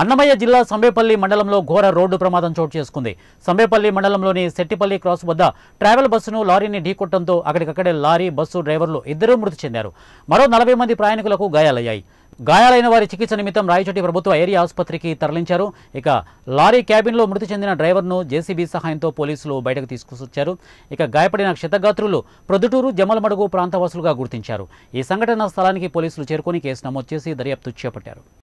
అన్నమయ్య జిల్లా సంబేపల్లి మండలంలో ఘోర రోడ్డు ప్రమాదం చోటు చేసుకుంది సంబేపల్లి మండలంలోని సెట్టిపల్లి క్రాస్ వద్ద ట్రావెల్ బస్సును లారీని ఢీకొట్టడంతో అక్కడికక్కడే లారీ బస్సు డ్రైవర్లు ఇద్దరూ మృతి చెందారు మరో నలభై మంది ప్రయాణికులకు గాయాలయ్యాయి గాయాలైన వారి చికిత్స నిమిత్తం రాయచోటి ప్రభుత్వ ఏరియా ఆసుపత్రికి తరలించారు ఇక లారీ క్యాబిన్లో మృతి చెందిన డ్రైవర్ను జేసీబీ సహాయంతో పోలీసులు బయటకు తీసుకొచ్చారు ఇక గాయపడిన క్షతగాత్రులు ప్రొద్దుటూరు జమలమడుగు ప్రాంతవాసులుగా గుర్తించారు ఈ సంఘటన స్థలానికి పోలీసులు చేరుకుని కేసు నమోదు చేసి దర్యాప్తు చేపట్టారు